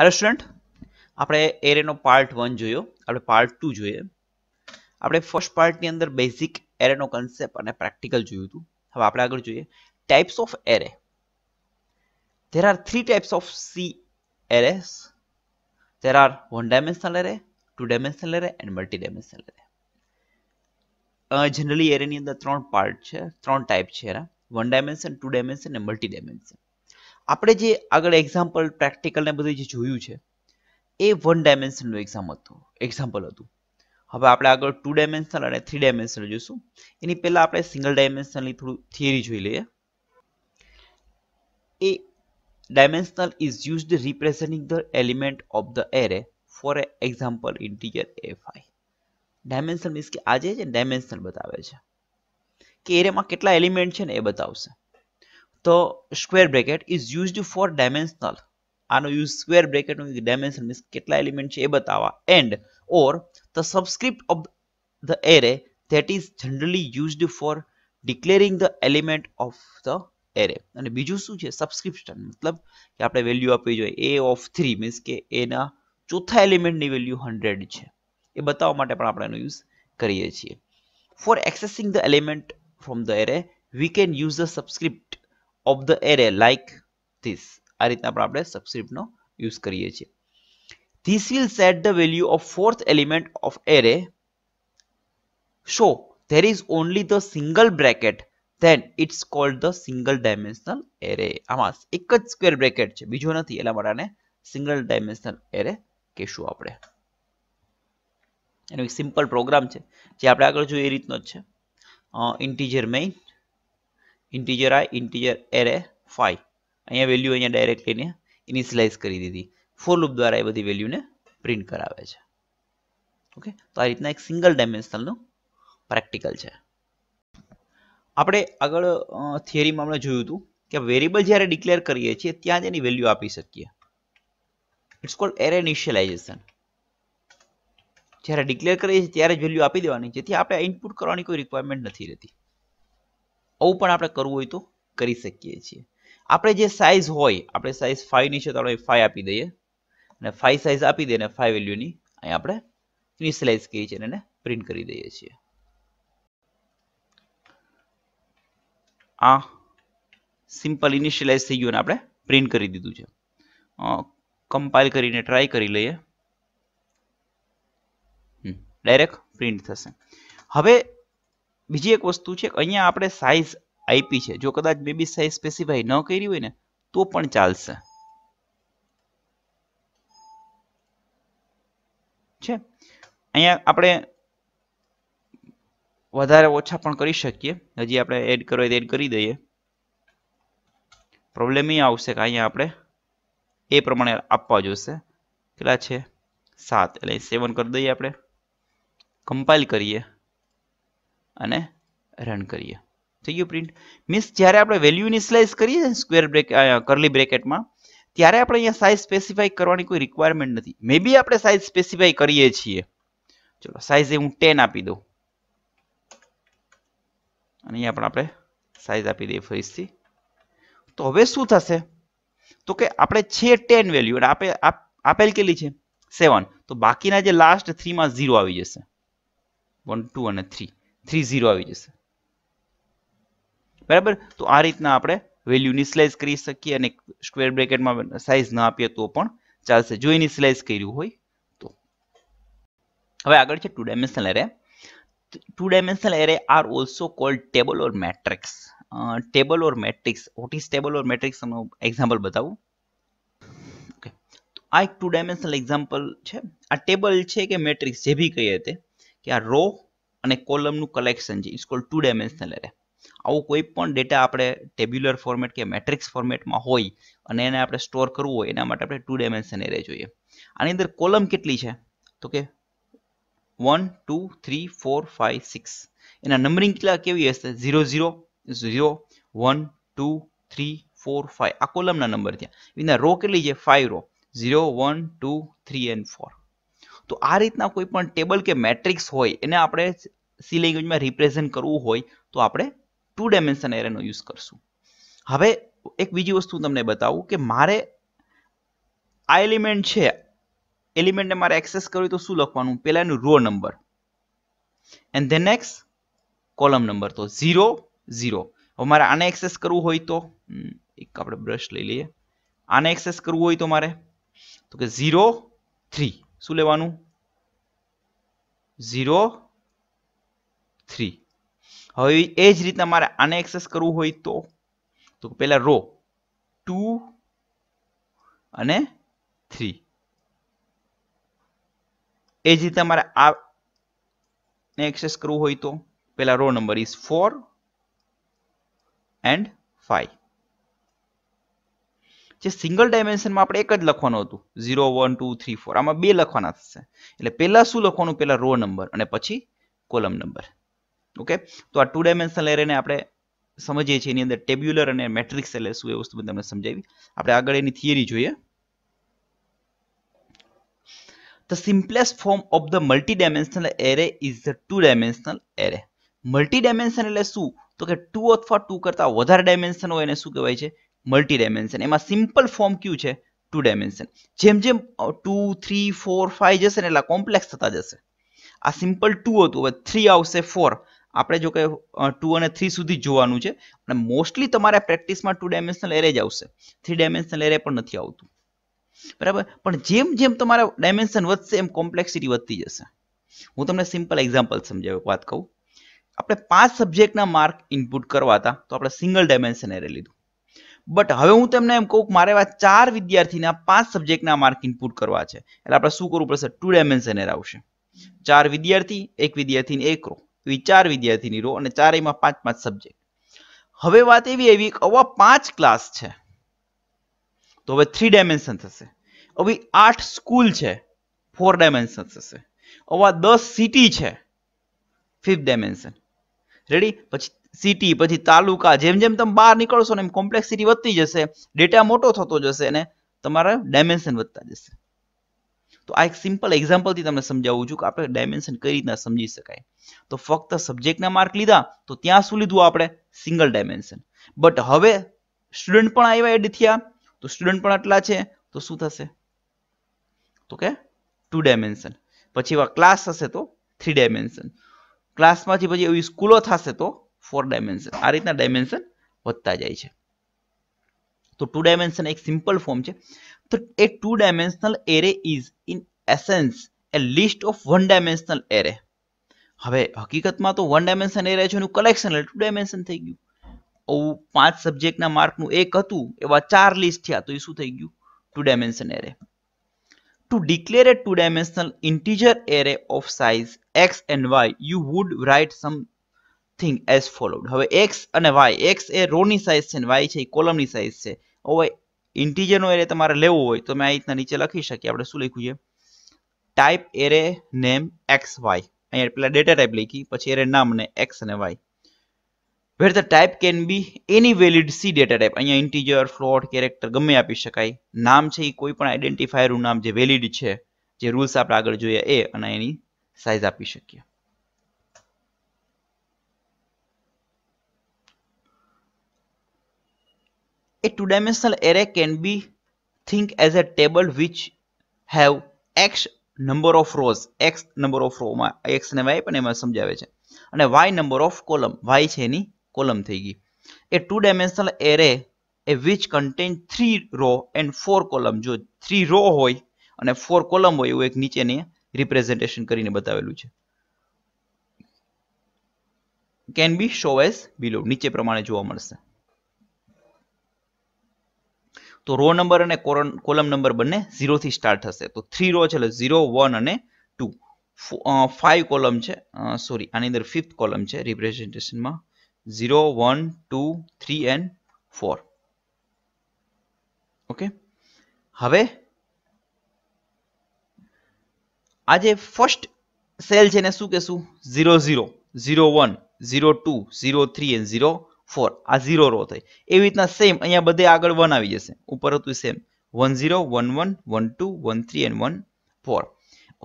Hello student આપણે એરેનો part one જોયો આપણે પાર્ટ ટુ જોઈએ આપણે ફર્સ્ટ પાર્ટની અંદર બેઝિક એરેનો કન્સેપ્ટ અને પ્રેક્ટિકલ જોયું હતું હવે આપણે આગળ જોઈએ types of array there are three types of C arrays. There are one dimensional array two dimensional array and multi dimensional array. Generally એરેની અંદર ત્રણ પાર્ટ છે ત્રણ ટાઈપ છે એના વન ડાયમેન્શન ટુ ડાયમેન્શન અને મલ્ટી ડાયમેન્શન આપણે જે આગળ એક્ઝામ્પલ પ્રેક્ટિકલ ને બધું જે જોયું છે એ વન ડાયમેન્શનનું એક્ઝામ હતું એક્ઝામ્પલ હતું હવે આપણે આગળ ટુ ડાયમેન્શનલ અને થ્રી ડાયમેન્શનલ જોઈશું એની પહેલાં આપણે સિંગલ ડાયમેન્શનની થોડું થિયરી જોઈ લઈએ a dimensional dimensional is used the element of the array for a example example integer fi dimension means કે આજે જે ડાયમેન્શનલ બતાવે છે કે એરેમાં કેટલા એલિમેન્ટ છે ને એ બતાવશે તો square bracket is used for dimensional આનો યુઝ સ્ક્વેર બ્રેકેટનું ડાયમેન્શન મીન્સ કેટલા એલિમેન્ટ છે એ બતાવવા and or the subscript of the array that is generally used for declaring the element of the array અને બીજું શું છે સબસ્ક્રિપ્શન મતલબ કે આપણે વેલ્યુ આપવી જોઈએ એ ઓફ થ્રી મીન્સ કે એના ચોથા એલિમેન્ટની વેલ્યુ હંડ્રેડ છે એ બતાવવા માટે પણ આપણે એનો યુઝ કરીએ છીએ for accessing the element from the array we can use the subscript of the array like this આ રીતના પણ આપણે સબસ્ક્રિપ્ટનો યુઝ કરીએ છીએ this will set the value of fourth element of array so there is only the single bracket then it's called the single dimensional array આમાં એક જ સ્ક્વેર બ્રેકેટ છે બીજો નથી એટલા માટે સિંગલ ડાયમેન્શનલ એરે કહેશું આપણે એનો એક સિમ્પલ પ્રોગ્રામ છે જે આપણે આગળ જોઈએ એ રીતનો જ છે integer main integer I integer array ફાઈ અહીંયા વેલ્યુ અહીંયા ડાયરેક્ટ લઈને ઇનિશિયલાઇઝ કરી દીધી ફોર લૂપ દ્વારા એ બધી વેલ્યુને પ્રિન્ટ કરાવે છે ઓકે તો આ રીતના એક સિંગલ ડાયમેન્શનલનું પ્રેક્ટિકલ છે આપણે આગળ થિયરીમાં આપણે જોયું હતું કે વેરિયેબલ જ્યારે ડિક્લેર કરીએ છીએ ત્યાં જ એની વેલ્યુ આપી શકીએ ઇટ્સ કોલ્ડ એરે ઇનિશિયલાઇઝેશન જ્યારે ડિક્લેર કરીએ છીએ ત્યારે જ વેલ્યુ આપી દેવાની જેથી આપણે ઇનપુટ કરવાની કોઈ રિક્વાયરમેન્ટ નથી રહેતી આવું પણ આપણે કરવું હોય તો કરી શકીએ છીએ આપણે જે સાઇઝ હોય આપણે સાઇઝ ફાઈવની છે તો આપણે ફાઈવ આપી દઈએ અને ફાઈવ સાઇઝ આપી દઈએ અને ફાઈવ વેલ્યુની અહીં આપણે ઇનિશિયલાઇઝ કરીએ છીએ અને એને પ્રિન્ટ કરી દઈએ છીએ આ સિમ્પલ ઇનિશિયલાઇઝ થઈ ગયું અને આપણે પ્રિન્ટ કરી દીધું છે કમ્પાઇલ કરીને ટ્રાય કરી લઈએ ડાયરેક્ટ પ્રિન્ટ થશે હવે બીજી એક વસ્તુ છે અહીંયા આપણે સાઇઝ આઈપી છે જો કદાચ બેબી સાઇઝ સ્પેસિફાઈ ન કરી હોય ને તો પણ ચાલશે છે અહીંયા આપણે વધારે ઓછા પણ કરી શકીએ હજી આપણે એડ કરો એડ કરી દઈએ પ્રોબ્લેમ એ આવશે કે અહીંયા આપણે એ પ્રમાણે આપવા જોશે કેટલા છે સાત એટલે સેવન કરી દઈએ આપણે કમ્પાઇલ કરીએ અને રન કરીએ થઈ ગયું પ્રિન્ટ મીન્સ જ્યારે આપણે વેલ્યુની સ્લાઇસ કરીએ સ્ક્વેર બ્રેક કરલી બ્રેકેટમાં ત્યારે આપણે અહીંયા સાઇઝ સ્પેસિફાઈ કરવાની કોઈ રિક્વાયરમેન્ટ નથી મે બી આપણે સાઇઝ સ્પેસિફાઈ કરીએ છીએ ચલો સાઇઝ એ હું ટેન આપી દઉં અને અહીંયા પણ આપણે સાઇઝ આપી દઈએ ફરીથી તો હવે શું થશે તો કે આપણે છે ટેન વેલ્યુ અને આપે આપેલ કેટલી છે સેવન તો બાકીના જે લાસ્ટ થ્રીમાં ઝીરો આવી જશે વન ટુ અને થ્રી થ્રી ઝીરો આવી જશે બરાબર તો આ રીતના આપણે વેલ્યુની સ્લાઇસ કરી શકીએ અને સ્ક્વેર બ્રેકેટમાં સાઇઝ ના આપીએ તો પણ ચાલશે જો એની કર્યું હોય તો હવે આગળ છે two dimensional array two dimensional array are also called table or matrix table or matrix what is table or matrix તમને એક્ઝામ્પલ બતાવું ઓકે આ એક ટુ ડાયમેન્શનલ એક્ઝામ્પલ છે આ ટેબલ છે કે મેટ્રિક્સ જે બી કહીએ તે કે આ રો અને કોલમનું કલેક્શન છે it's called two dimensional array આવું કોઈ પણ ડેટા આપણે ટેબ્યુલર ફોર્મેટ કે મેટ્રિક્સ ફોર્મેટમાં હોય અને એને આપણે સ્ટોર કરવું હોય એના માટે આપણે ટુ ડાયમેન્શન એરે જોઈએ આની અંદર કોલમ કેટલી છે તો કે one two three four five six એના નંબરિંગ કેટલા કેવી હશે zero zero zero one two three four five આ કોલમના નંબર થયા એના રો કેટલી છે five row zero one two three and four તો આ રીતના કોઈ પણ ટેબલ કે મેટ્રિક્સ હોય એને આપણે સી લેંગ્વેજમાં રિપ્રેઝેન્ટ કરવું હોય તો આપણે ટુ ડાયમેન્શન એરેનો યુઝ કરશું હવે એક બીજી વસ્તુ તમને બતાવું કે મારે આ એલિમેન્ટ છે એલિમેન્ટને મારે એક્સેસ કરવી તો શું લખવાનું પહેલા એનું row number and then next column number તો ઝીરો ઝીરો હવે મારે આને એક્સેસ કરવું હોય તો એક આપણે બ્રશ લઈ લઈએ આને એક્સેસ કરવું હોય તો મારે તો કે ઝીરો થ્રી શું લેવાનું ઝીરો થ્રી હવે એ જ રીતના મારે આને એક્સેસ કરવું હોય તો તો પહેલાં રો ટુ અને થ્રી એ જ રીતના મારે આ ને એક્સેસ કરવું હોય તો પહેલા row number is four and five જે સિંગલ ડાયમેન્શનમાં આપણે એક જ લખવાનું હતું zero one two three four આમાં બે લખવાના થશે એટલે પહેલાં શું લખવાનું પહેલાં રો નંબર અને પછી કોલમ નંબર ઓકે તો આ ટુ ડાયમેન્શનલ એરેને આપણે સમજીએ છીએ એની અંદર ટેબ્યુલર અને મેટ્રિક્સ એટલે શું એ વસ્તુ તમને સમજાવી આપણે આગળ એની થિયરી જોઈએ the The simplest form of the multidimensional array is two dimensional array multi dimension એટલે શું તો કે ટુ અથવા ટુ કરતા વધારે ડાયમેન્શન હોય એને શું કહેવાય છે મલ્ટી ડાયમેન્શન એમાં સિમ્પલ ફોર્મ કયું છે ટુ ડાયમેન્શન જેમ જેમ ટુ થ્રી ફોર ફાઈવ જશે ને એટલા કોમ્પ્લેક્સ થતા જશે આ સિમ્પલ ટુ હતું હવે થ્રી આવશે ફોર આપણે જો કે ટુ અને થ્રી સુધી જોવાનું છે અને મોસ્ટલી તમારે પ્રેક્ટિસમાં ટુ ડાયમેન્શનલ એરે જ આવશે થ્રી ડાયમેન્શનલ એરે પણ નથી આવતું બરાબર પણ જેમ જેમ તમારા ડાયમેન્શન વધશે એમ કોમ્પ્લેક્સિટી વધતી જશે હું તમને સિમ્પલ એક્ઝામ્પલ સમજાવ્યો વાત કહું આપણે પાંચ સબ્જેક્ટના માર્ક ઇનપુટ કરવા હતા તો આપણે સિંગલ ડાયમેન્શન એરે લીધું બટ હવે હું તમને એમ કહું મારે એવા ચાર વિદ્યાર્થીના પાંચ સબ્જેક્ટના માર્ક ઇનપુટ કરવા છે એટલે આપણે શું કરવું પડશે ટુ ડાયમેન્શન એર આવશે ચાર વિદ્યાર્થી એક વિદ્યાર્થીની એક રો એવી ચાર વિદ્યાર્થીની રો અને ચારેયમાં પાંચ પાંચ સબ્જેક્ટ હવે વાત એવી આવી કે આવા પાંચ ક્લાસ છે તો હવે થ્રી ડાયમેન્શન થશે હવે આઠ સ્કૂલ છે ફોર ડાયમેન્શન થશે આવા દસ સિટી છે ફિફ્થ ડાયમેન્શન રેડી પછી સિટી પછી તાલુકા જેમ જેમ તમે બહાર નીકળશો ને એમ કોમ્પ્લેક્સિટી વધતી જશે ડેટા મોટો થતો જશે અને તમારા ડાયમેન્શન વધતા જશે તો આ એક સિમ્પલ એક્ઝામ્પલથી તમને સમજાવું છું કે આપણે ડાયમેન્શન કઈ રીતના સમજી શકાય તો ફક્ત સબ્જેક્ટના માર્ક લીધા તો ત્યાં શું લીધું આપણે સિંગલ ડાયમેન્શન બટ હવે સ્ટુડન્ટ પણ આવ્યા એડ થયા તો સ્ટુડન્ટ પણ આટલા છે તો શું થશે તો કે ટુ ડાયમેન્શન પછી એવા ક્લાસ હશે તો થ્રી ડાયમેન્શન ક્લાસમાંથી પછી એવી સ્કૂલો થશે તો ફોર ડાયમેન્શન આ રીતના ડાયમેન્શન વધતા જાય છે તો ટુ ડાયમેન્શન એક સિમ્પલ ફોર્મ છે તો a two dimensional array is in essence a list of one dimensional array હવે હકીકતમાં તો વન ડાયમેન્શન એરે છે એનું કલેક્શન એટલે ટુ ડાયમેન્શન થઈ ગયું આવું પાંચ સબ્જેક્ટના માર્કનું એક હતું એવા ચાર લિસ્ટ થયા તો એ શું થઈ ગયું two dimension array to declare a two-dimensional integer array of size x and y, you would write some thing as followed હવે એક્સ અને વાય એક્સ એ રોની સાઇઝ છે અને વાય છે એ કોલમની સાઇઝ છે હવે ઇન્ટીજરનો એરે તમારે લેવો હોય તો મેં આ રીતના નીચે લખી શકીએ આપણે શું લખ્યું છે type array name X Y અહીંયા પેલા ડેટા ટાઈપ લખી પછી એરે નામ ને એક્સ અને Y where the type can be any valid C data type અહીંયા ઇન્ટીજર ફ્લોટ કેરેક્ટર ગમે આપી શકાય નામ છે એ કોઈ પણ આઈડેન્ટિફાયરનું નામ જે વેલિડ છે જે રૂલ્સ આપણે આગળ જોઈએ એ અને એની સાઇઝ આપી શકીએ A two-dimensional array can be think as a table which have x number of rows x number of row માં x ને y પણ એમાં સમજાવે છે અને y number of column y છે એની કોલમ થઈ ગઈ a two dimensional array a which contain three row and four column જો થ્રી રો હોય અને ફોર કોલમ હોય એવું એક નીચેની રિપ્રેઝન્ટેશન કરીને બતાવેલું છે can be show as below નીચે પ્રમાણે જોવા મળશે તો રો નંબર અને કોલમ નંબર બંને થી સ્ટાર્ટ થશે તો થ્રી રો છે એટલે ઝીરો વન અને ટુ ફાઇવ કોલમ છે સોરી આની અંદર ફિફ્થ કોલમ છે રિપ્રેઝેન્ટેશનમાં zero one two three and four okay હવે આજે ફર્સ્ટ સેલ છે ને શું કહેશું zero zero zero one zero two zero three and zero four આ ઝીરો રો થઈ એવી રીતના સેમ અહીંયા બધે આગળ વન આવી જશે ઉપર હતું same one zero one one one two one three and one four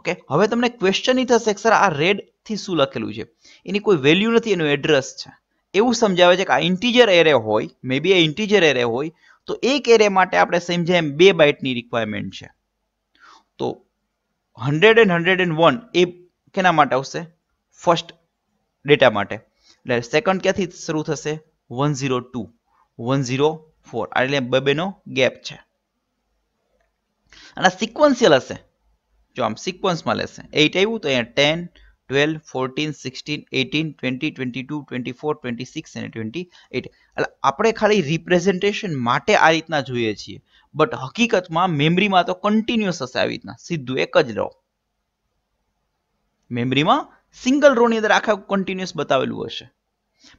okay હવે તમને ક્વેશ્ચન એ થશે સર આ રેડથી શું લખેલું છે એની કોઈ વેલ્યુ નથી એનું એડ્રેસ છે એવું સમજાવે છે કે આ ઇન્ટીજર એરે હોય મે બી આ ઇન્ટીજર એરે હોય તો એક એરે માટે આપણે સેમ જેમ બે બાઇટની રિક્વાયરમેન્ટ છે તો hundred and hundred and one એ કેના માટે આવશે ફર્સ્ટ ડેટા માટે એટલે સેકન્ડ ક્યાંથી શરૂ થશે one zero two one zero four એટલે બબેનો ગેપ છે અને સિક્વન્સિયલ હશે જો આમ સિક્વન્સમાં લેશે એઇટ આવ્યું તો અહીંયા ten twelve fourteen sixteen eighteen twenty twenty two twenty four twenty six અને ટ્વેન્ટી એટ એટલે આપણે ખાલી રિપ્રેઝન્ટેશન માટે આ રીતના જોઈએ છીએ બટ હકીકતમાં મેમરીમાં તો કન્ટિન્યુઅસ હશે આવી રીતના સીધું એક જ રો મેમરીમાં સિંગલ રોની અંદર આખા કન્ટિન્યુઅસ બતાવેલું હશે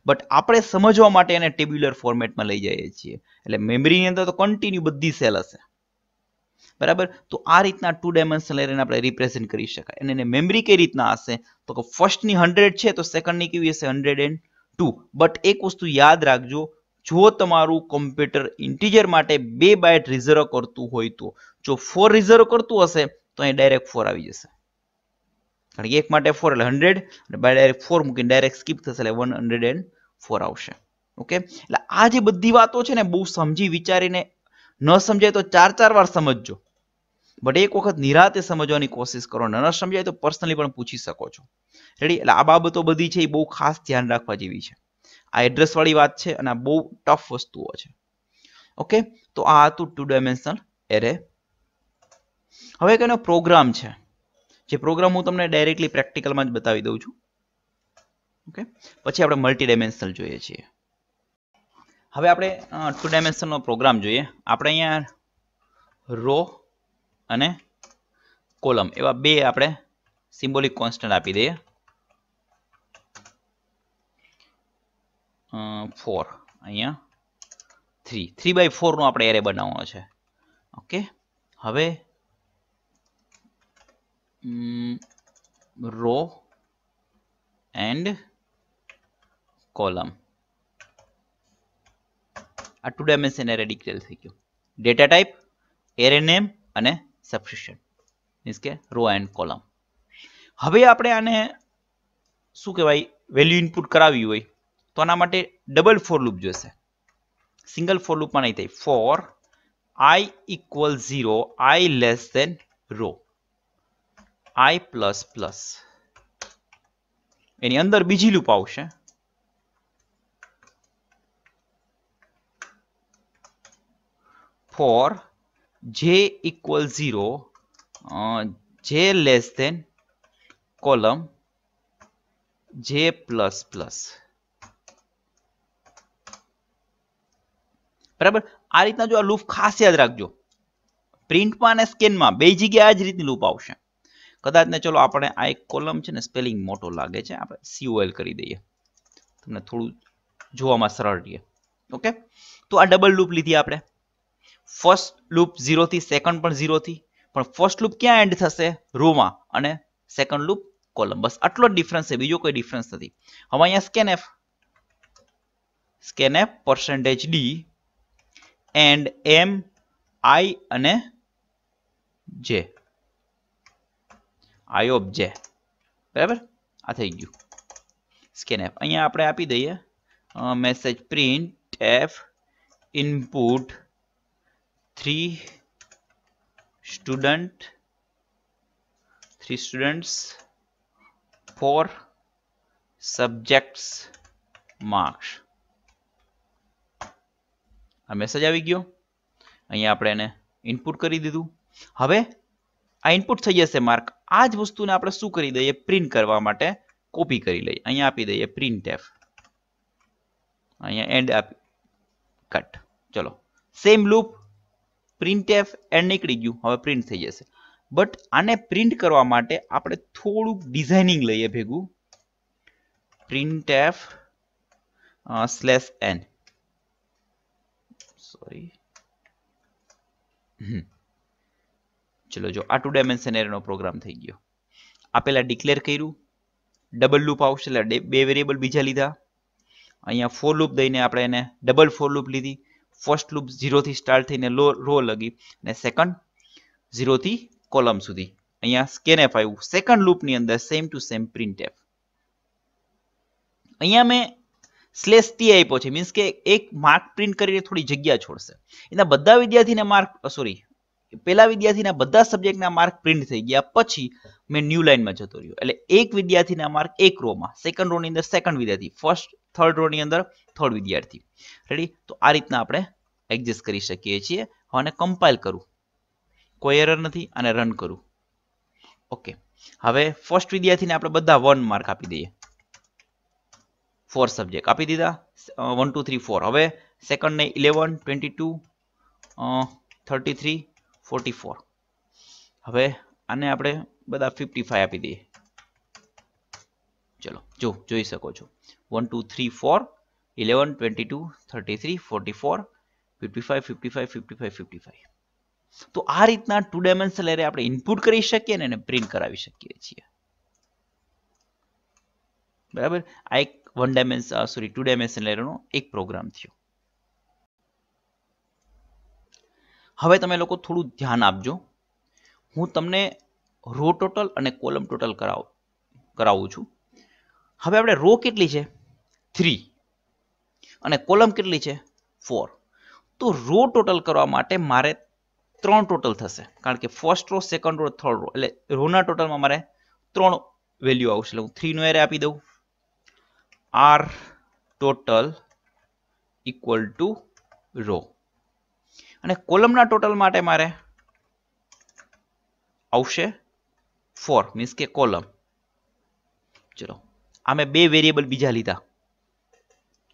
બટ આપણે સમજવા માટે એને ટેબ્યુલર ફોર્મેટમાં લઈ જઈએ છીએ એટલે મેમરીની અંદર તો કન્ટિન્યુ બધી સેલ હશે બરાબર તો આ રીતના ટુ ડાયમેન્શનલ એરેને આપણે રિપ્રેઝેન્ટ કરી શકાય અને એને મેમરી કઈ રીતના હશે તો કે ફર્સ્ટની હંડ્રેડ છે તો સેકન્ડની કેવી હશે હંડ્રેડ એન્ડ ટુ બટ એક વસ્તુ યાદ રાખજો જો તમારું કમ્પ્યુટર ઇન્ટીજર માટે બે બાયટ રિઝર્વ કરતું હોય તો જો ફોર રિઝર્વ કરતું હશે તો અહીં ડાયરેક્ટ ફોર આવી જશે કારણ કે એક માટે ફોર એટલે હંડ્રેડ અને બાય ડાયરેક્ટ ફોર મૂકીને ડાયરેક્ટ સ્કીપ થશે એટલે વન હંડ્રેડ એન્ડ ફોર આવશે ઓકે એટલે આ જે બધી વાતો છે ને બહુ સમજી વિચારીને ન સમજાય તો ચાર ચાર વાર સમજજો બટ એક વખત નિરાતે સમજવાની કોશિશ કરો ન સમજાય તો પર્સનલી પણ પૂછી શકો છો રેડી એટલે આ બાબતો બધી છે એ બહુ ખાસ ધ્યાન રાખવા જેવી છે આ એડ્રેસવાળી વાત છે અને આ બહુ ટફ વસ્તુઓ છે ઓકે તો આ હતું ટુ ડાયમેન્શનલ એરે હવે એક પ્રોગ્રામ છે જે પ્રોગ્રામ હું તમને ડાયરેક્ટલી પ્રેક્ટિકલમાં જ બતાવી દઉં છું ઓકે પછી આપણે મલ્ટી ડાયમેન્શનલ જોઈએ છીએ હવે આપણે ટુ ડાયમેન્શનનો પ્રોગ્રામ જોઈએ આપણે અહીંયા રો અને કોલમ એવા બે આપણે સિમ્બોલિક કોન્સ્ટન્ટ આપી દઈએ ફોર અહીંયા થ્રી થ્રી બાય ફોરનો આપણે એરે બનાવવાનો છે ઓકે હવે um, row and કોલમ આ ટુ ડાયમેન્શન એરે ડિક્લેર થઈ ગયું ડેટા ટાઈપ એરે નેમ અને સબસ્ક્રિપ્શન મીન્સ કે રો એન્ડ કોલમ હવે આપણે આને શું કહેવાય વેલ્યુ ઇનપુટ કરાવી હોય તો આના માટે ડબલ ફોર લૂપ જોશે સિંગલ ફોર લૂપમાં નહીં થાય for I equal zero I less than row I plus plus એની અંદર બીજી લૂપ આવશે for J equal zero J less than column J plus plus બરાબર આ રીતના જો આ લૂપ ખાસ યાદ રાખજો પ્રિન્ટમાં અને સ્કેનમાં બે જગ્યાએ આ જ રીતની લૂપ આવશે કદાચને ચલો આપણે આ એક કોલમ છે ને સ્પેલિંગ મોટો લાગે છે આપણે સીઓએલ કરી દઈએ તમને થોડું જોવામાં સરળ રહીએ ઓકે તો આ ડબલ લૂપ લીધી આપણે ફર્સ્ટ લૂપ ઝીરોથી સેકન્ડ પણ ઝીરોથી પણ ફર્સ્ટ લૂપ ક્યાં એન્ડ થશે રોમાં અને સેકન્ડ લૂપ કોલમ બસ આટલો જ ડિફરન્સ છે બીજો કોઈ ડિફરન્સ નથી હવે અહીંયા scanf scanf percentage D and M I અને જે આઈ ઓબ્જે બરાબર આ થઈ ગયું સ્કેન એપ અહીંયા આપણે આપી દઈએ message print F input three student three students four subjects marks આ મેસેજ આવી ગયો અહીંયા આપણે એને ઇનપુટ કરી દીધું હવે આ ઇનપુટ થઈ જશે માર્ક આ જ વસ્તુને આપણે શું કરી દઈએ પ્રિન્ટ કરવા માટે કોપી કરી લઈએ અહીંયા આપી દઈએ પ્રિન્ટ એફ અહીંયા એન્ડ આપી કટ ચલો same loop print F end નીકળી ગયું હવે પ્રિન્ટ થઈ જશે બટ આને પ્રિન્ટ કરવા માટે આપણે થોડુંક ડિઝાઇનિંગ લઈએ ભેગું print F slash N sorry hmm ચલો જો આ ટુ ડાયમેન્શન એરેનો પ્રોગ્રામ થઈ ગયો આ પહેલાં ડિક્લેર કર્યું ડબલ લૂપ આવશે એટલે બે વેરિયેબલ બીજા લીધા અહીંયા ફોર લૂપ દઈને આપણે એને ડબલ ફોર લૂપ લીધી ફર્સ્ટ લૂપ ઝીરોથી સ્ટાર્ટ થઈને લો રો લગી અને સેકન્ડ ઝીરોથી કોલમ સુધી અહીંયા સ્કેનએફ આવ્યું સેકન્ડ લૂપની અંદર same to same print printf અહીંયા મેં સ્લેશ ટી આપ્યો છે મીન્સ કે એક માર્ક પ્રિન્ટ કરીને થોડી જગ્યા છોડશે એના બધા વિદ્યાર્થીને માર્ક સોરી કે પેલા વિદ્યાર્થીના બધા સબ્જેક્ટના માર્ક પ્રિન્ટ થઈ ગયા પછી મેં ન્યૂ લાઇનમાં જતો રહ્યો એટલે એક વિદ્યાર્થીના માર્ક એક રોમાં સેકન્ડ રોની અંદર સેકન્ડ વિદ્યાર્થી ફર્સ્ટ થર્ડ રોની અંદર થર્ડ વિદ્યાર્થી રેડી તો આ રીતના આપણે એડજસ્ટ કરી શકીએ છીએ હવે કમ્પાઇલ કરું કોઈ એરર નથી અને રન કરું ઓકે હવે ફર્સ્ટ વિદ્યાર્થીને આપણે બધા વન માર્ક આપી દઈએ ફોર સબ્જેક્ટ આપી દીધા વન ટુ થ્રી ફોર હવે સેકન્ડને eleven twenty two thirty three forty four હવે આને આપણે બધા ફિફ્ટી ફાઈવ આપી દઈએ ચલો જો જોઈ શકો છો one two three four eleven twenty two thirty three forty four fifty five fifty five fifty five fifty five તો આ રીતના ટુ ડાયમેન્શનલ એરે આપણે ઇનપુટ કરી શકીએ અને એને પ્રિન્ટ કરાવી શકીએ છીએ બરાબર આ એક one dimension sorry two dimensional એરેનો એક પ્રોગ્રામ થયો હવે તમે લોકો થોડું ધ્યાન આપજો હું તમને રો ટોટલ અને કોલમ ટોટલ કરાવ કરાવું છું હવે આપણે રો કેટલી છે થ્રી અને કોલમ કેટલી છે ફોર તો રો ટોટલ કરવા માટે મારે ત્રણ ટોટલ થશે કારણ કે first row second row third row એટલે રોના ટોટલમાં મારે ત્રણ વેલ્યુ આવશે એટલે હું થ્રીનું એરે આપી દઉં R total equal to row અને કોલમના ટોટલ માટે મારે આવશે ફોર મીન્સ કે કોલમ ચલો આ મેં બે વેરિયેબલ બીજા લીધા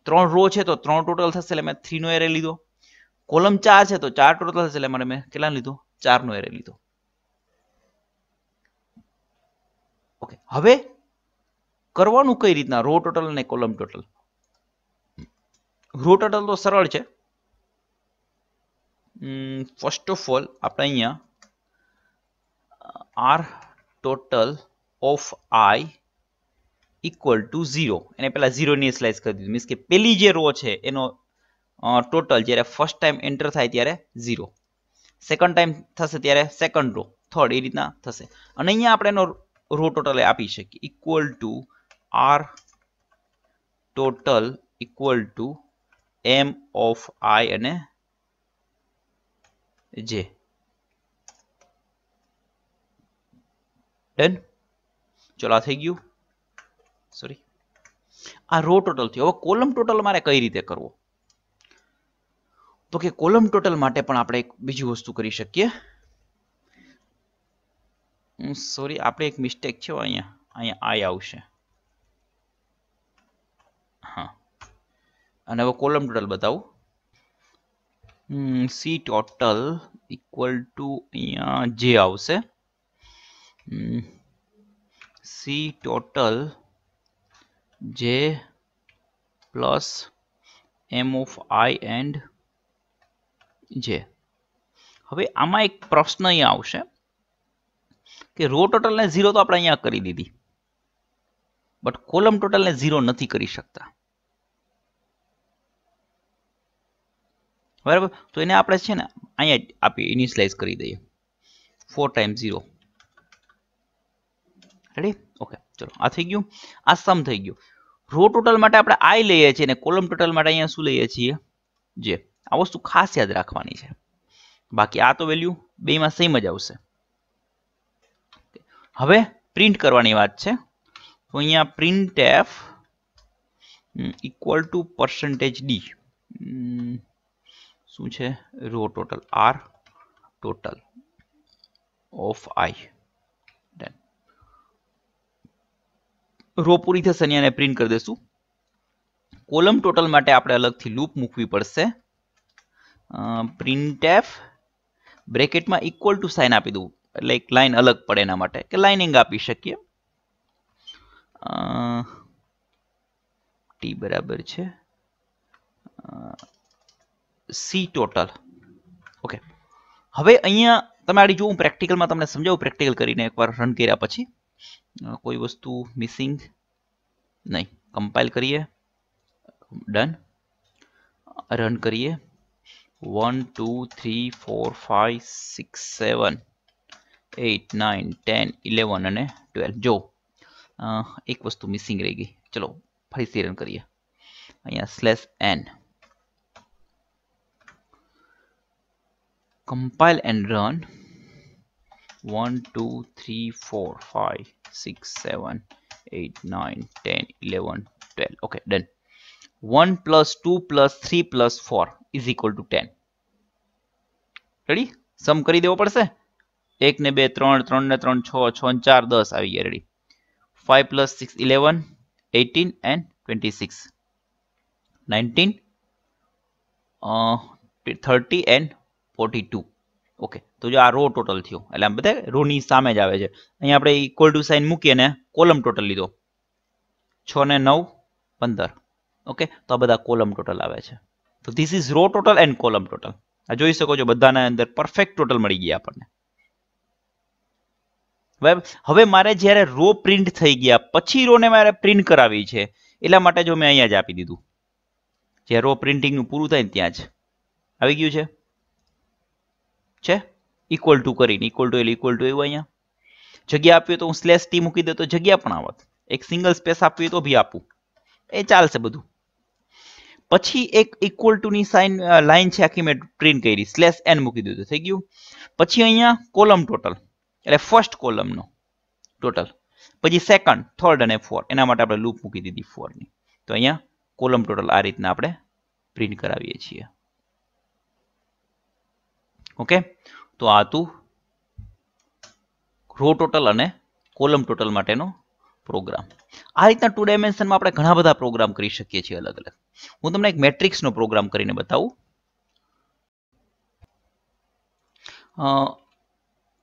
ત્રણ રો છે તો ત્રણ ટોટલ થશે એટલે મેં થ્રીનો એરે લીધો કોલમ ચાર છે તો ચાર ટોટલ થશે એટલે મને મેં કેટલા લીધો ચારનો એરે લીધો ઓકે હવે કરવાનું કઈ રીતના રો ટોટલ અને કોલમ ટોટલ રો ટોટલ તો સરળ છે ફર્સ્ટ ઓફ ઓલ આપણે અહીંયા R total of I equal to zero એને પહેલાં ઝીરોની સ્લાઇસ કરી દીધું મીન્સ કે પહેલી જે રો છે એનો ટોટલ જ્યારે ફર્સ્ટ ટાઈમ એન્ટર થાય ત્યારે ઝીરો સેકન્ડ ટાઈમ થશે ત્યારે સેકન્ડ રો થર્ડ એ રીતના થશે અને અહીંયા આપણે એનો રો ટોટલ આપી શકીએ equal to R total equal to M of I અને જે ડન ચલો આ થઈ ગયું સોરી આ રો ટોટલ થયો હવે કોલમ ટોટલ મારે કઈ રીતે કરવો તો કે કોલમ ટોટલ માટે પણ આપણે એક બીજી વસ્તુ કરી શકીએ સોરી આપણે એક મિસ્ટેક છે અહીંયા અહીંયા આઈ આવશે હા અને હવે કોલમ ટોટલ બતાવું સી ટોટલ ઇક્વલ ટુ અહીંયા જે આવશે C total J plus M of I and J હવે આમાં એક પ્રશ્ન અહીંયા આવશે કે રો ટોટલને ઝીરો તો આપણે અહીંયા કરી દીધી બટ કોલમ ટોટલને ઝીરો નથી કરી શકતા બરાબર તો એને આપણે છે ને અહીંયા આપી ઇનિશિયલાઇઝ કરી દઈએ four time zero ready okay ચલો આ થઈ ગયું આ સમ થઈ ગયું રો ટોટલ માટે આપણે આઈ લઈએ છીએ અને કોલમ ટોટલ માટે અહીંયા શું લઈએ છીએ જે આ વસ્તુ ખાસ યાદ રાખવાની છે બાકી આ તો વેલ્યુ બેમાં સેમ જ આવશે હવે પ્રિન્ટ કરવાની વાત છે તો અહીંયા print F equal to percentage D શું છે row total R total of I done row પૂરી થશે અને પ્રિન્ટ કરી દેશું કોલમ ટોટલ માટે આપણે અલગથી લૂપ મૂકવી પડશે પ્રિન્ટ પ્રિન્ટેફ બ્રેકેટમાં ઇક્વલ ટુ સાઇન આપી દઉં એટલે એક લાઇન અલગ પડે એના માટે કે લાઇનિંગ આપી શકીએ ટી બરાબર છે सी टोटल ओके हम अ तेरी जो प्रेक्टिकल में तक समझा प्रेक्टिकल कर एक बार रन कर पी कोई वस्तु मिसिंग नहीं कंपाइल करिए डन रन करिए one two three four five six seven eight nine ten eleven और ट्वेल्व जो एक वस्तु मिसिंग रही गई चलो फरी से रन करिए uh slash N compile and run 1 2 3 4 5 6 7 8 9 10 11 12 okay done 1 plus 2 plus 3 plus 4 is equal to 10 ready sum કરી દેવો પડશે એક ને બે ત્રણ ત્રણ ને ત્રણ છ છ ને ચાર દસ આવી ગયા ready five plus six eleven eighteen and twenty six nineteen thirty and forty two okay તો જો આ રો ટોટલ થયો એટલે આમ બધા રોની સામે જ આવે છે અહીંયા આપણે ઇક્વલ ટુ સાઇન મૂકીએ ને કોલમ ટોટલ લીધો છ ને નવ પંદર ઓકે તો આ બધા કોલમ ટોટલ આવે છે તો this is row total and column total આ જોઈ શકો છો બધાના અંદર પરફેક્ટ ટોટલ મળી ગયા આપણને હવે મારે જ્યારે રો પ્રિન્ટ થઈ ગયા પછી રોને મારે પ્રિન્ટ કરાવી છે એટલા માટે જો મેં અહીંયા જ આપી દીધું જે રો પ્રિન્ટિંગનું પૂરું થાય ત્યાં જ આવી ગયું છે છે ઇક્વલ ટુ કરીને ઇક્વલ ટુ એટલે ઇક્વલ ટુ એવું અહીંયા જગ્યા આપવી તો હું સ્લેશ ટી મૂકી દે તો જગ્યા પણ આવત એક સિંગલ સ્પેસ આપવી તો બી આપું એ ચાલશે બધું પછી એક ઇક્વલ ટુ ની સાઇન લાઈન છે આખી મેં પ્રિન્ટ કરી સ્લેશ એન મૂકી દીધું થઈ ગયું પછી અહીંયા કોલમ ટોટલ એટલે ફર્સ્ટ કોલમનો ટોટલ પછી સેકન્ડ થર્ડ અને ફોર એના માટે આપણે લૂપ મૂકી દીધી ફોરની તો અહીંયા કોલમ ટોટલ આ રીતના આપણે પ્રિન્ટ કરાવીએ છીએ ઓકે તો આ હતું રો ટોટલ અને કોલમ ટોટલ માટેનો પ્રોગ્રામ આ રીતના ટુ ડાયમેન્શનમાં આપણે ઘણા બધા પ્રોગ્રામ કરી શકીએ છીએ અલગ અલગ હું તમને એક મેટ્રિક્સનો પ્રોગ્રામ કરીને બતાવું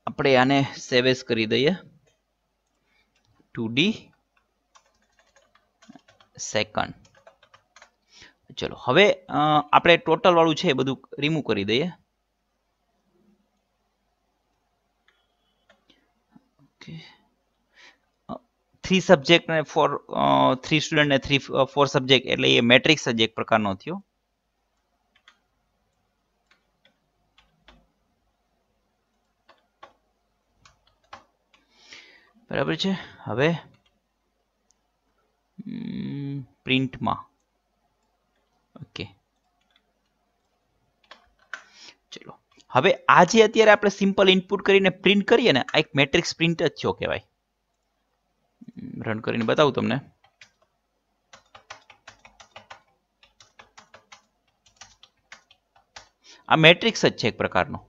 આપણે આને સેવેસ કરી દઈએ ટુ ડી સેકન્ડ ચલો હવે આપણે ટોટલ વાળું છે એ બધું રિમૂવ કરી દઈએ થ્રી સબ્જેક્ટ ને ફોર થ્રી સ્ટુડન્ટ ને થ્રી ફોર સબ્જેક્ટ એટલે એ મેટ્રિક્સ જ એક પ્રકારનો થયો બરાબર છે હવે પ્રિન્ટમાં ઓકે હવે આજે અત્યારે આપણે સિમ્પલ ઇનપુટ કરીને પ્રિન્ટ કરીએ ને આ એક મેટ્રિક્સ પ્રિન્ટ જ છો કહેવાય રન કરીને બતાવું તમને આ મેટ્રિક્સ જ છે એક પ્રકારનો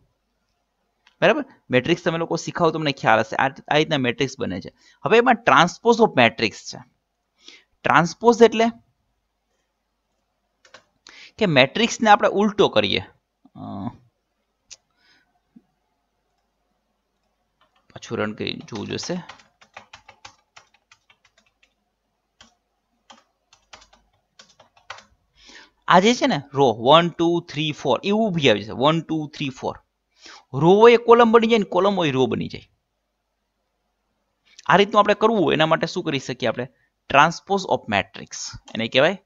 બરાબર મેટ્રિક્સ તમે લોકો શીખાવ તમને ખ્યાલ હશે આ રીતના મેટ્રિક્સ બને છે હવે એમાં ટ્રાન્સપોઝ ઓફ મેટ્રિક્સ છે ટ્રાન્સપોઝ એટલે કે મેટ્રિક્સને આપણે ઉલટો કરીએ પાછું રન કરીને જોવું જોશે આ જે છે ને row one two three four એવું ઊભી આવી જશે one two three four row હોય કોલમ બની જાય ને કોલમ હોય રો બની જાય આ રીતનું આપણે કરવું એના માટે શું કરી શકીએ આપણે ટ્રાન્સપોઝ ઓફ મેટ્રિક્સ એને કહેવાય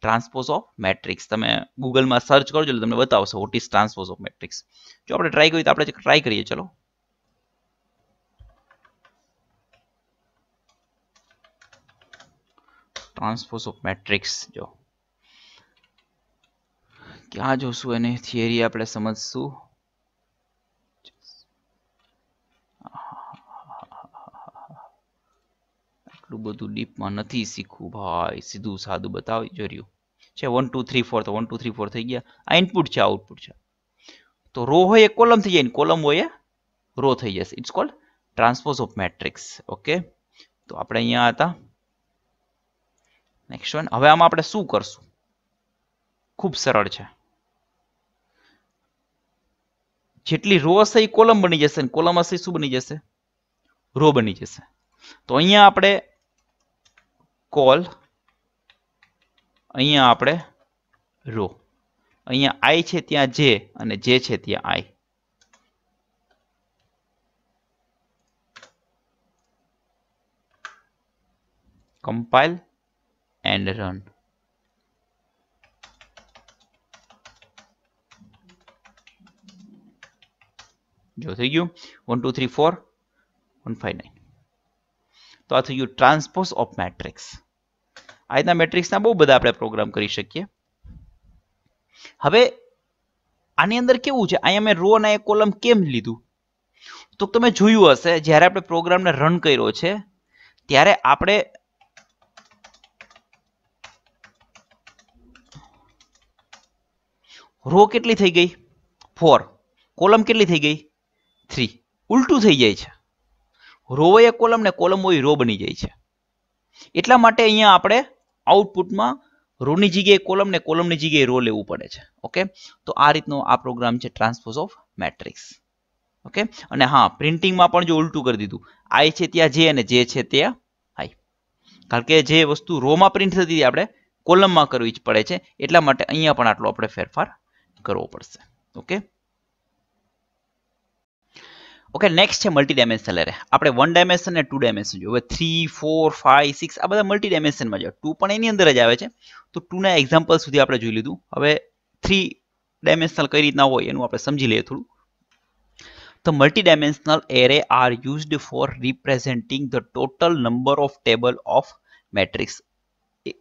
ટ્રાન્સપોઝ ઓફ મેટ્રિક્સ તમે ગૂગલમાં સર્ચ કરો છો તમને બતાવશે what is transpose of matrix જો આપણે ટ્રાય કરીએ તો આપણે ટ્રાય કરીએ ચલો ટ્રાન્સપોઝ ઓફ મેટ્રિક્સ જો ક્યાં જોશું એની થિયરી આપણે સમજશું એટલું બધું ડીપમાં નથી શીખવું ભાઈ સીધું સાદું બતાવી જોર્યું છે વન ટુ થ્રી ફોર તો વન ટુ થ્રી ફોર થઈ ગયા આ ઇનપુટ છે આઉટપુટ છે તો રો હોય એ કોલમ થઈ જાય ને કોલમ હોય રો થઈ જશે it's called transpose of matrix okay તો આપણે અહીંયા હતા નેક્સ્ટ વન હવે આમાં આપણે શું કરશું ખૂબ સરળ છે જેટલી રો હશે એ કોલમ બની જશે ને કોલમ હશે શું બની જશે રો બની જશે તો અહીંયા આપણે કોલ અહીંયા આપણે રો અહીંયા આઈ છે ત્યાં જે અને જે છે ત્યાં આઈ કમ્પાઇલ and run જો થઈ ગયું one two three four one five nine તો આ થઈ ગયું ટ્રાન્સપોઝ ઓફ મેટ્રિક્સ આ રીતના મેટ્રિક્સના બહુ બધા આપણે પ્રોગ્રામ કરી શકીએ હવે આની અંદર કેવું છે અહીંયા મેં રો અને કોલમ કેમ લીધું તો તમે જોયું હશે જ્યારે આપણે પ્રોગ્રામને રન કર્યો છે ત્યારે આપણે રો કેટલી થઈ ગઈ ફોર કોલમ કેટલી થઈ ગઈ થ્રી ઉલટું થઈ જાય છે રો એ કોલમ ને કોલમ હોય રો બની જાય છે એટલા માટે અહીંયા આપણે આઉટપુટમાં રોની જગ્યાએ કોલમ ને કોલમની જગ્યાએ રો લેવું પડે છે ઓકે તો આ રીતનો આ પ્રોગ્રામ છે ટ્રાન્સપોઝ ઓફ મેટ્રિક્સ ઓકે અને હા પ્રિન્ટિંગમાં પણ જો ઉલટું કરી દીધું આઈ છે ત્યાં જે અને જે છે ત્યાં આઈ કારણ કે જે વસ્તુ રોમાં પ્રિન્ટ થતી હતી આપણે કોલમમાં કરવી જ પડે છે એટલા માટે અહીંયા પણ આટલો આપણે ફેરફાર કરવો પડશે ઓકે ઓકે નેક્સ્ટ છે મલ્ટી ડાયમેન્શનલ એરે આપણે વન ડાયમેન્શન ને ટુ ડાયમેન્શન જોઈએ હવે થ્રી ફોર ફાઈવ સિક્સ આ બધા મલ્ટી ડાયમેન્શનમાં છે ટુ પણ એની અંદર જ આવે છે તો ટુના એક્ઝામ્પલ સુધી આપણે જોઈ લીધું હવે થ્રી ડાયમેન્શનલ કઈ રીતના હોય એનું આપણે સમજી લઈએ થોડું તો multi dimensional array are used for representing the total number of table of matrix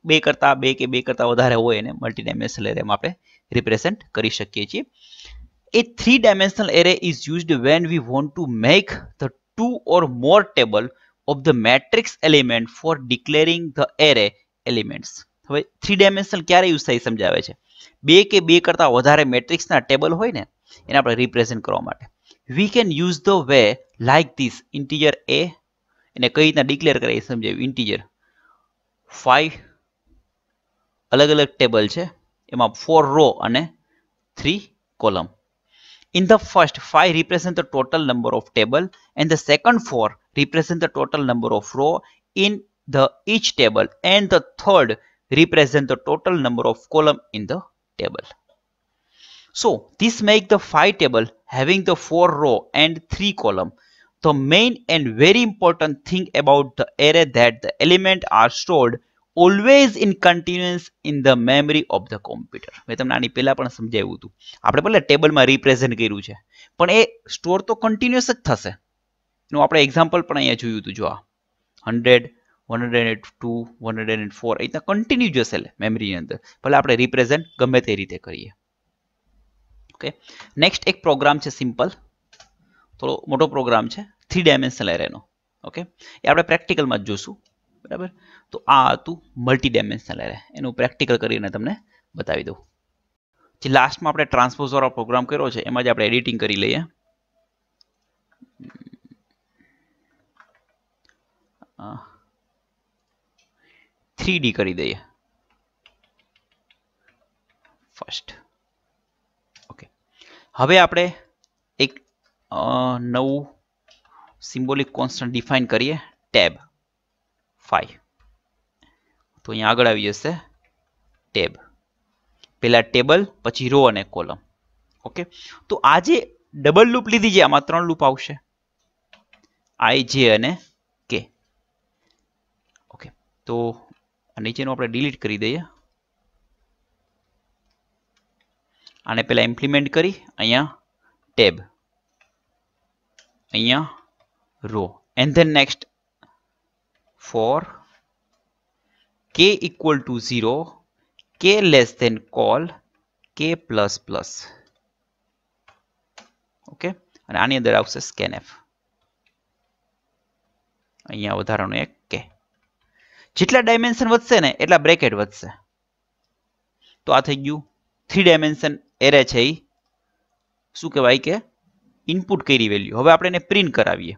બે કરતાં બે કે બે કરતાં વધારે હોય એને મલ્ટી મલ્ટીડાયમેન્શનલ એરેમાં આપણે રિપ્રેઝન્ટ કરી શકીએ છીએ a three dimensional array is used when we want to make the two or more table of the matrix element for declaring the array elements હવે થ્રી ડાયમેન્શનલ ક્યારે યુઝ થાય સમજાવે છે બે કે બે કરતાં વધારે મેટ્રિક્સના ટેબલ હોય ને એને આપણે રિપ્રેઝન્ટ કરવા માટે we can use the way like this integer એ એને કઈ રીતના ડિક્લેર કરે એ સમજાવ્યું ઇન્ટીજર ફાઈવ અલગ અલગ ટેબલ છે એમાં four row and three column. In the first, 5 represent the total number of table and the second 4 represent the total number of row in the each table and the third represent the total number of column in the table. So this make the 5 table having the 4 row and 3 column. The main and very important thing about the array that the element are stored always in continuance in the memory of the computer મેં તમને આની પહેલાં પણ સમજાવ્યું હતું આપણે ભલે ટેબલમાં રિપ્રેઝેન્ટ કર્યું છે પણ એ સ્ટોર તો કન્ટિન્યુઅસ જ થશે એનું આપણે એક્ઝામ્પલ પણ અહીંયા જોયું હતું જો આ hundred one hundred and two one hundred and four એ રીતના કન્ટિન્યુ જશે મેમરીની અંદર ભલે આપણે રિપ્રેઝન્ટ ગમે તે રીતે કરીએ ઓકે નેક્સ્ટ એક પ્રોગ્રામ છે સિમ્પલ થોડો મોટો પ્રોગ્રામ છે થ્રી ડાયમેન્શનલ એરેનો ઓકે એ આપણે પ્રેક્ટિકલમાં જ જોશું બરાબર તો આ હતું મલ્ટી ડાયમેન્શનલ એરે એનું પ્રેક્ટિકલ કરીને તમને બતાવી દઉં જે લાસ્ટમાં આપણે ટ્રાન્સપોઝવાળો પ્રોગ્રામ કર્યો છે એમાં જ આપણે એડિટિંગ કરી લઈએ થ્રી કરી દઈએ ફર્સ્ટ ઓકે હવે આપણે એક નવું સિમ્બોલિક કોન્સ્ટન્ટ ડિફાઇન કરીએ ટેબ ફાઈવ તો અહીંયા આગળ આવી જશે ટેબ પહેલાં ટેબલ પછી રો અને કોલમ ઓકે તો આ જે ડબલ લૂપ લીધી છે આમાં ત્રણ લૂપ આવશે આઈ જે અને કે ઓકે તો નીચેનું આપણે ડિલીટ કરી દઈએ આને પહેલાં ઇમ્પ્લિમેન્ટ કરી અહીંયા ટેબ અહીંયા row and then next for k equal to 0 k less than call k plus plus okay અને આની અંદર આવશે scanf અહીંયા વધારાનું એક કે જેટલા ડાયમેન્શન વધશે ને એટલા બ્રેકેટ વધશે તો આ થઈ ગયું થ્રી ડાયમેન્શન એરે છે એ શું કહેવાય કે ઇનપુટ કરી વેલ્યુ હવે આપણે એને પ્રિન્ટ કરાવીએ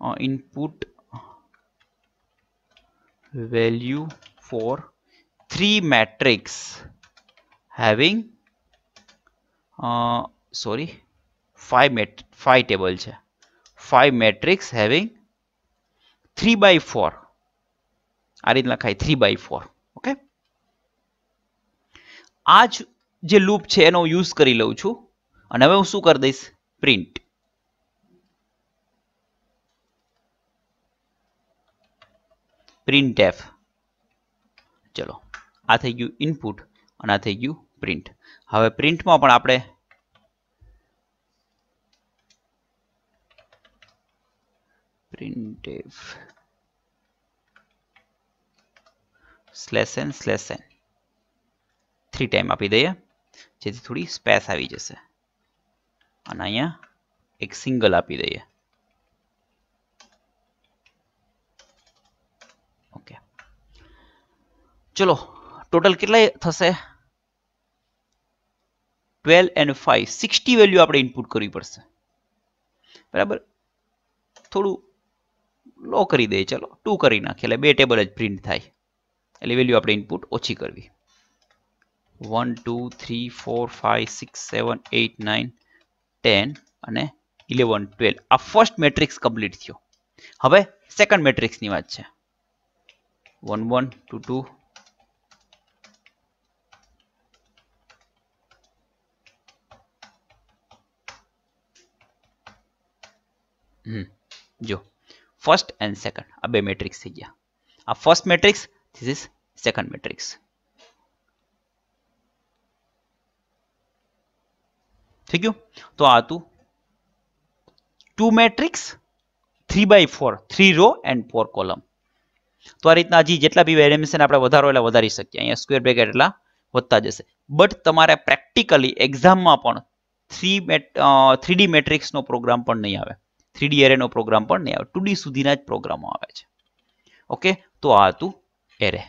uh, input value for three matrix having uh, sorry five mat five table છે five matrix having three by four આ રીત લખાય થ્રી બાય ફોર ઓકે આ જ જે લૂપ છે એનો યુઝ કરી લઉં છું અને હવે હું શું કરી દઈશ પ્રિન્ટ printf ચલો આ થઈ ગયું ઇનપુટ અને આ થઈ ગયું પ્રિન્ટ હવે પ્રિન્ટમાં પણ આપણે printf slash n slash n three time આપી દઈએ જેથી થોડી સ્પેસ આવી જશે અને અહીંયા એક સિંગલ આપી દઈએ ચલો ટોટલ કેટલા થશે twelve and five sixty value આપણે ઇનપુટ કરવી પડશે બરાબર થોડું લો કરી દઈએ ચલો ટુ કરી નાખે એટલે બે ટેબલ જ પ્રિન્ટ થાય એટલે વેલ્યુ આપણે ઇનપુટ ઓછી કરવી one two three four five six seven eight nine ten અને ઇલેવન ટ્વેલ્વ આ ફર્સ્ટ મેટ્રિક્સ કમ્પ્લીટ થયો હવે સેકન્ડ મેટ્રિક્સની વાત છે વન વન ટુ ટુ જો ફર્સ્ટ એન્ડ સેકન્ડ હવે મેટ્રિક્સ થી ગયા આ first matrix this is second matrix ઠીક્યો તો આતુ two matrix 3 by 4 3 row and 4 column તો આ રીતના અજી જેટલા ભી એલિમેન્ટ આપણે વધારો એલા વધારી સક્યા અહીંયા સ્ક્વેર બ્રેકેટ એટલા હોતા જશે બટ તમારે પ્રેક્ટિકલી एग्जाम માં પણ 3 3 डी મેટ્રિક્સ નો પ્રોગ્રામ પણ નહી આવે થ્રીડી એરેનો પ્રોગ્રામ પણ નહીં આવે ટુ સુધીના જ પ્રોગ્રામો આવે છે ઓકે તો આ હતું એરે